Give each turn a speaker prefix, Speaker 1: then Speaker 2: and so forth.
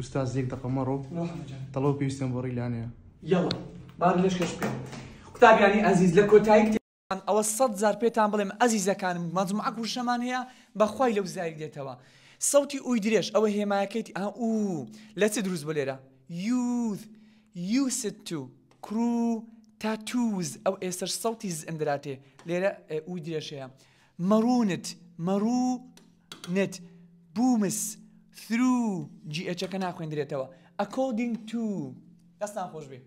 Speaker 1: ئوستاز یەک دقەمەڕۆ تەڵەو پێویستم بۆ ڕیلانەیە
Speaker 2: یەڵە باڵ لەش کەش پێ قوتابیانی ئەزیز لە کۆتایی ئەوە سەد زار پێتان بڵێم ئەزیزەکانم مەزمعک وشەمان هەیە بەخوای لەو زاری دێتەوە سەوتی ئوی درێژ ئەوە هێماکەیتی ئا و لە چ دروست بۆ لێرە یوز یوست تو کرو تاتوز ئەو ئێستش سەوتی ئەندراتێ لێرە ئوی درێژەیە مەڕونت مەڕوو نت بومس through جیئچەکە ناخوێندرێتەوە ئەکۆدینگ تو
Speaker 3: دەستان خۆش بێ